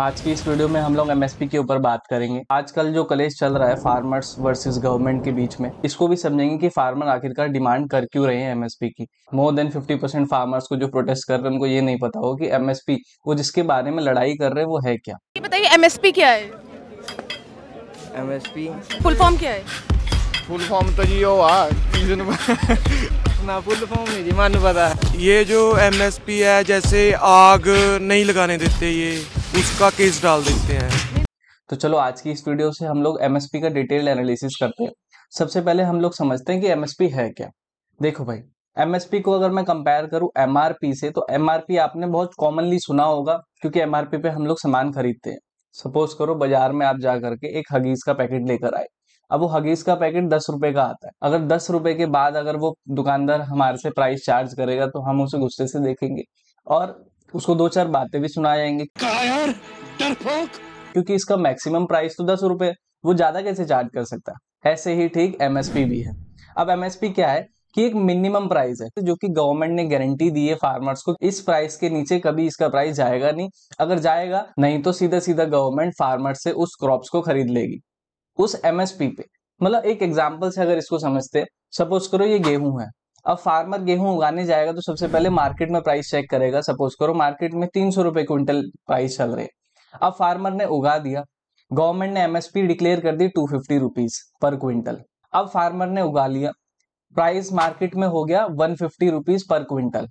आज की इस वीडियो में हम लोग एमएसपी के ऊपर बात करेंगे आजकल जो कलेज चल रहा है फार्मर्स वर्सेस गवर्नमेंट के बीच में इसको भी समझेंगे कि फार्मर आखिरकार डिमांड कर क्यों रहे हैं एमएसपी की मोर देन 50 परसेंट फार्मर्स को जो प्रोटेस्ट कर रहे हैं उनको ये नहीं पता हो कि एमएसपी वो जिसके बारे में लड़ाई कर रहे हैं वो है क्या बताइए एम एस क्या है एमएसपी फुल फॉर्म क्या है फुल फॉर्म तो जी ना फुल फॉर्म नहीं जी मानू पता ये जो एमएसपी है जैसे आग नहीं लगाने देते ये उसका केस डाल देते हैं तो चलो आज की इस वीडियो से हम लोग एमएसपी का डिटेल एनालिसिस करते हैं सबसे पहले हम लोग समझते हैं कि एमएसपी है क्या देखो भाई एमएसपी को अगर मैं कंपेयर करूं एमआरपी से तो एमआरपी आपने बहुत कॉमनली सुना होगा क्योंकि एमआरपी पे हम लोग सामान खरीदते हैं सपोज करो बाजार में आप जा करके एक हगीज का पैकेट लेकर आए अब वो हगीज का पैकेट दस रुपए का आता है अगर दस रुपए के बाद अगर वो दुकानदार हमारे से प्राइस चार्ज करेगा तो हम उसे गुस्से से देखेंगे और उसको दो चार बातें भी सुना जाएंगे यार क्योंकि इसका मैक्सिमम प्राइस तो दस रुपए वो ज्यादा कैसे चार्ज कर सकता है ऐसे ही ठीक एमएसपी भी है अब एमएसपी क्या है कि एक मिनिमम प्राइस है जो कि गवर्नमेंट ने गारंटी दी है फार्मर्स को इस प्राइस के नीचे कभी इसका प्राइस जाएगा नहीं अगर जाएगा नहीं तो सीधा सीधा गवर्नमेंट फार्मर से उस क्रॉप्स को खरीद लेगी उस एमएसपी पे मतलब एक एग्जाम्पल से अगर इसको समझते सपोज करो ये गेहूं है अब फार्मर गेहूं उगाने जाएगा तो सबसे पहले मार्केट में प्राइस चेक करेगा सपोज करो मार्केट में तीन सौ रुपए क्विंटल प्राइस चल रहे अब फार्मर ने उगा दिया गवर्नमेंट ने एमएसपी डिक्लेयर कर दी two fifty rupees per quintal अब फार्मर ने उगा लिया प्राइस मार्केट में हो गया one fifty rupees per quintal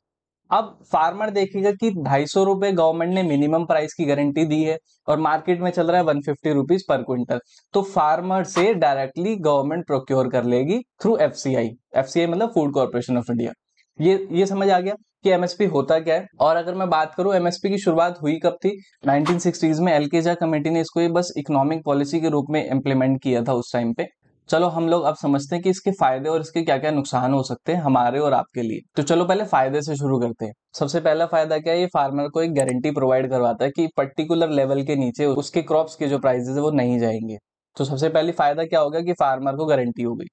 अब फार्मर देखेगा कि ढाई सौ रुपए गवर्नमेंट ने मिनिमम प्राइस की गारंटी दी है और मार्केट में चल रहा है one fifty rupees per quintal तो फार्मर से डायरेक्टली गवर्नमेंट प्रोक्योर कर लेगी through F C I F C I मतलब फूड कॉर्पोरेशन ऑफ इंडिया ये ये समझ आ गया कि एमएसपी होता क्या है और अगर मैं बात करूं एमएसपी की शुरुआत हुई कब थी 1960s में एलकेजा कमेटी ने इसको ये बस इकोनॉमिक पॉलिसी के रूप में इम्प्लीमेंट किया था उस टाइम पे चलो हम लोग अब समझते हैं कि इसके फायदे और इसके क्या क्या नुकसान हो सकते हैं हमारे और आपके लिए तो चलो पहले फायदे से शुरू करते हैं सबसे पहला फायदा क्या है ये फार्मर को एक गारंटी प्रोवाइड करवाता है कि पर्टिकुलर लेवल के नीचे उसके क्रॉप्स के जो प्राइजेस है वो नहीं जाएंगे तो सबसे पहले फायदा क्या होगा कि फार्मर को गारंटी हो गई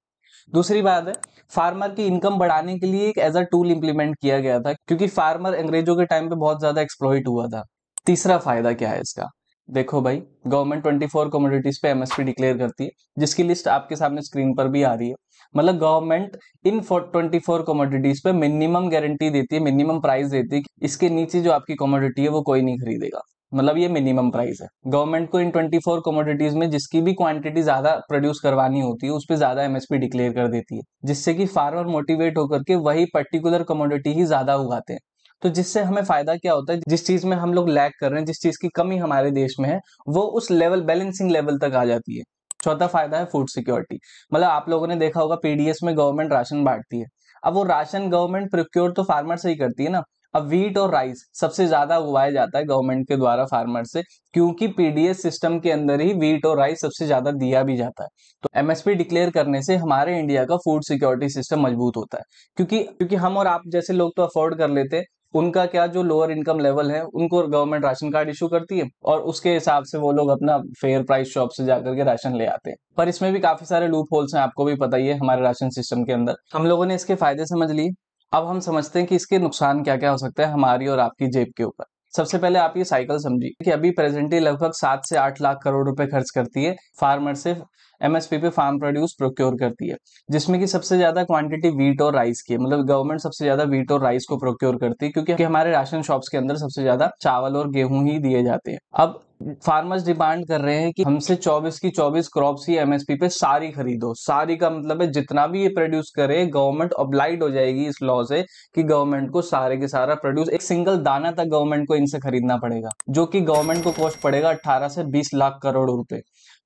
दूसरी बात है फार्मर की इनकम बढ़ाने के लिए एक एज अ टूल इंप्लीमेंट किया गया था क्योंकि फार्मर अंग्रेजों के टाइम पे बहुत ज्यादा एक्सप्लोइट हुआ था तीसरा फायदा क्या है इसका देखो भाई गवर्नमेंट 24 कमोडिटीज पे एमएसपी डिक्लेयर करती है जिसकी लिस्ट आपके सामने स्क्रीन पर भी आ रही है मतलब गवर्नमेंट इन 24 कमोडिटीज पे मिनिमम गारंटी देती है मिनिमम प्राइस देती है इसके नीचे जो आपकी कमोडिटी है वो कोई नहीं खरीदेगा मतलब ये मिनिमम प्राइस है गवर्नमेंट को इन 24 कमोडिटीज में जिसकी भी क्वांटिटी ज्यादा प्रोड्यूस करवानी होती है उस पर ज्यादा एमएसपी डिक्लेयर कर देती है जिससे कि फार्मर मोटिवेट होकर के वही पर्टिकुलर कमोडिटी ही ज्यादा उगाते हैं तो जिससे हमें फायदा क्या होता है जिस चीज में हम लोग लैक कर रहे हैं जिस चीज की कमी हमारे देश में है वो उस लेवल बैलेंसिंग लेवल तक आ जाती है चौथा फायदा है फूड सिक्योरिटी मतलब आप लोगों ने देखा होगा पीडीएस में गवर्नमेंट राशन बांटती है अब वो राशन गवर्नमेंट प्रोक्योर तो फार्मर से ही करती है ना अब वीट और राइस सबसे ज्यादा उगाया जाता है गवर्नमेंट के द्वारा फार्मर से क्योंकि पीडीएस सिस्टम के अंदर ही वीट और राइस सबसे ज्यादा दिया भी जाता है तो एमएसपी डिक्लेयर करने से हमारे इंडिया का फूड सिक्योरिटी सिस्टम मजबूत होता है क्योंकि क्योंकि हम और आप जैसे लोग तो अफोर्ड कर लेते हैं उनका क्या जो लोअर इनकम लेवल है उनको गवर्नमेंट राशन कार्ड इशू करती है और उसके हिसाब से वो लोग अपना फेयर प्राइस शॉप से जाकर के राशन ले आते हैं पर इसमें भी काफी सारे लूप होल्स हैं आपको भी पता ही है हमारे राशन सिस्टम के अंदर हम लोगों ने इसके फायदे समझ लिए अब हम समझते हैं कि इसके नुकसान क्या क्या हो सकता है हमारी और आपकी जेब के ऊपर सबसे पहले आप ये साइकिल समझिए कि अभी प्रेजेंटली लगभग सात से आठ लाख करोड़ रुपए खर्च करती है फार्मर से एमएसपी पे फार्म प्रोड्यूस प्रोक्योर करती है जिसमें कि सबसे ज्यादा क्वांटिटी वीट और राइस की है मतलब गवर्नमेंट सबसे ज्यादा वीट और राइस को प्रोक्योर करती है क्योंकि हमारे राशन शॉप्स के अंदर सबसे ज्यादा चावल और गेहूं ही दिए जाते हैं अब फार्मर्स डिमांड कर रहे हैं कि हमसे 24 की 24 क्रॉप्स ही एमएसपी पे सारी खरीदो सारी का मतलब है जितना भी ये प्रोड्यूस करे गवर्नमेंट ऑब्लाइड हो जाएगी इस लॉ से कि गवर्नमेंट को सारे के सारा प्रोड्यूस एक सिंगल दाना तक गवर्नमेंट को इनसे खरीदना पड़ेगा जो कि गवर्नमेंट को कॉस्ट पड़ेगा अट्ठारह से बीस लाख करोड़ रुपए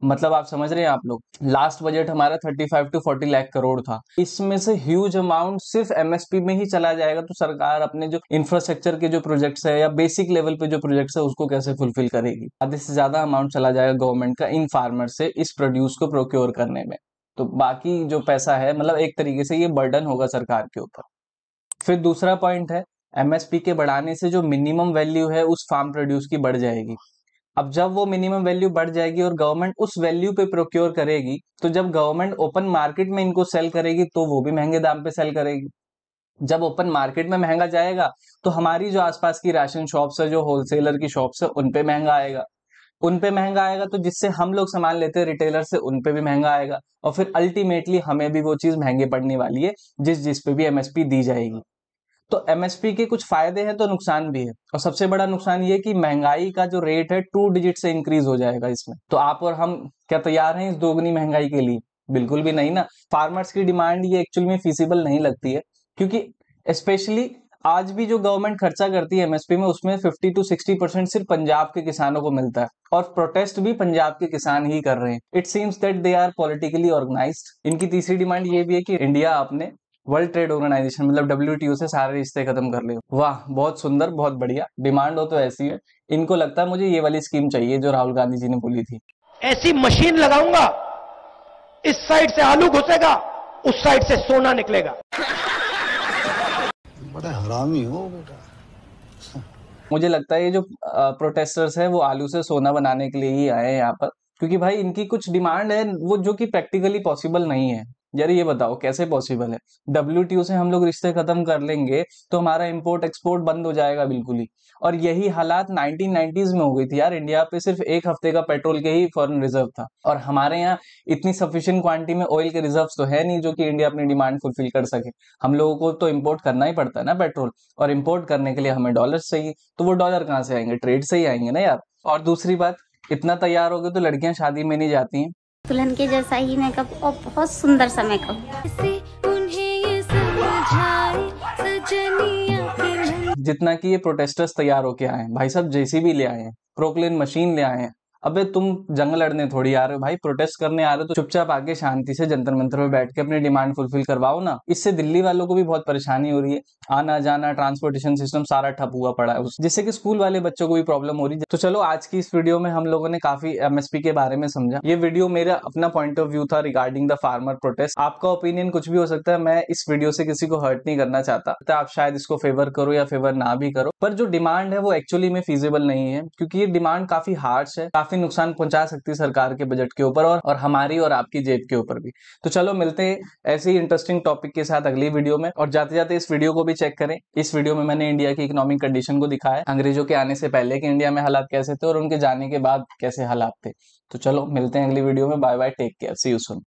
मतलब आप समझ रहे हैं आप लोग लास्ट बजट हमारा 35 टू 40 लाख करोड़ था इसमें से ह्यूज अमाउंट सिर्फ एमएसपी में ही चला जाएगा तो सरकार अपने जो इंफ्रास्ट्रक्चर के जो प्रोजेक्ट्स है या बेसिक लेवल पे जो प्रोजेक्ट्स है उसको कैसे फुलफिल करेगी आधे से ज्यादा अमाउंट चला जाएगा गवर्नमेंट का इन फार्मर से इस प्रोड्यूस को प्रोक्योर करने में तो बाकी जो पैसा है मतलब एक तरीके से ये बर्डन होगा सरकार के ऊपर फिर दूसरा पॉइंट है एमएसपी के बढ़ाने से जो मिनिमम वैल्यू है उस फार्म प्रोड्यूस की बढ़ जाएगी अब जब वो मिनिमम वैल्यू बढ़ जाएगी और गवर्नमेंट उस वैल्यू पे प्रोक्योर करेगी तो जब गवर्नमेंट ओपन मार्केट में इनको सेल करेगी तो वो भी महंगे दाम पे सेल करेगी जब ओपन मार्केट में महंगा जाएगा तो हमारी जो आसपास की राशन शॉप्स है जो होलसेलर की शॉप्स है उनपे महंगा आएगा उन पे महंगा आएगा तो जिससे हम लोग सामान लेते हैं रिटेलर से उन पे भी महंगा आएगा और फिर अल्टीमेटली हमें भी वो चीज महंगी पड़ने वाली है जिस जिस पे भी एमएसपी दी जाएगी तो एमएसपी के कुछ फायदे हैं तो नुकसान भी है और सबसे बड़ा नुकसान ये कि महंगाई का जो रेट है टू डिजिट से इंक्रीज हो जाएगा इसमें तो आप और हम क्या तैयार हैं इस दोगुनी महंगाई के लिए बिल्कुल भी नहीं ना फार्मर्स की डिमांड ये एक्चुअली में फीसिबल नहीं लगती है क्योंकि स्पेशली आज भी जो गवर्नमेंट खर्चा करती है एमएसपी में उसमें 50 टू 60 परसेंट सिर्फ पंजाब के किसानों को मिलता है और प्रोटेस्ट भी पंजाब के किसान ही कर रहे हैं it seems that they are politically organised इनकी तीसरी डिमांड ये भी है कि इंडिया अपने वर्ल्ड ट्रेड ऑर्गेनाइजेशन मतलब डब्ल्यू से सारे रिश्ते खत्म कर लिए वाह बहुत सुंदर बहुत बढ़िया डिमांड हो तो ऐसी है इनको लगता है मुझे ये वाली स्कीम चाहिए जो राहुल गांधी जी ने बोली थी ऐसी मशीन लगाऊंगा इस साइड से आलू घुसेगा उस साइड से सोना निकलेगा बड़ा हरामी हो बेटा मुझे लगता है ये जो प्रोटेस्टर्स हैं वो आलू से सोना बनाने के लिए ही आए हैं यहाँ पर क्योंकि भाई इनकी कुछ डिमांड है वो जो कि प्रैक्टिकली पॉसिबल नहीं है यार ये बताओ कैसे पॉसिबल है डब्ल्यू से हम लोग रिश्ते खत्म कर लेंगे तो हमारा इम्पोर्ट एक्सपोर्ट बंद हो जाएगा बिल्कुल ही और यही हालात नाइनटीन में हो गई थी यार इंडिया पे सिर्फ एक हफ्ते का पेट्रोल के ही फॉरन रिजर्व था और हमारे यहाँ इतनी सफिशियंट क्वांटिटी में ऑयल के रिजर्व तो है नहीं जो कि इंडिया अपनी डिमांड फुलफिल कर सके हम लोगों को तो इम्पोर्ट करना ही पड़ता है ना पेट्रोल और इम्पोर्ट करने के लिए हमें डॉलर चाहिए तो वो डॉलर कहाँ से आएंगे ट्रेड से ही आएंगे ना यार और दूसरी बात इतना तैयार हो गए तो लड़कियां शादी में नहीं जाती हैं दुल्हन के जैसा ही मेकअप और बहुत सुंदर सा मेकअप जितना कि ये प्रोटेस्टर्स तैयार होके आए भाई साहब जेसीबी ले आए प्रोक्लेन मशीन ले आए अबे तुम जंग हाँ। लड़ने थोड़ी आ रहे हो भाई प्रोटेस्ट करने आ रहे हो तो चुपचाप आके शांति से जंतर मंत्र में बैठ के अपनी डिमांड फुलफिल करवाओ ना इससे दिल्ली वालों को भी बहुत परेशानी हो रही है आना जाना ट्रांसपोर्टेशन सिस्टम सारा ठप हुआ पड़ा है जिससे कि स्कूल वाले बच्चों को भी प्रॉब्लम हो रही है तो चलो आज की इस वीडियो में हम लोगों ने काफी एमएसपी के बारे में समझा ये वीडियो मेरा अपना पॉइंट ऑफ व्यू था रिगार्डिंग द फार्मर प्रोटेस्ट आपका ओपिनियन कुछ भी हो सकता है मैं इस वीडियो से किसी को हर्ट नहीं करना चाहता तो आप शायद इसको फेवर करो या फेवर ना भी करो पर जो डिमांड है वो एक्चुअली में फिजिबल नहीं है क्योंकि ये डिमांड काफी हार्श है काफी काफी नुकसान पहुंचा सकती है सरकार के बजट के ऊपर और, और हमारी और आपकी जेब के ऊपर भी तो चलो मिलते हैं ऐसे ही इंटरेस्टिंग टॉपिक के साथ अगली वीडियो में और जाते जाते इस वीडियो को भी चेक करें इस वीडियो में मैंने इंडिया की इकोनॉमिक कंडीशन को दिखाया अंग्रेजों के आने से पहले के इंडिया में हालात कैसे थे और उनके जाने के बाद कैसे हालात थे तो चलो मिलते हैं अगली वीडियो में bye bye take care see you soon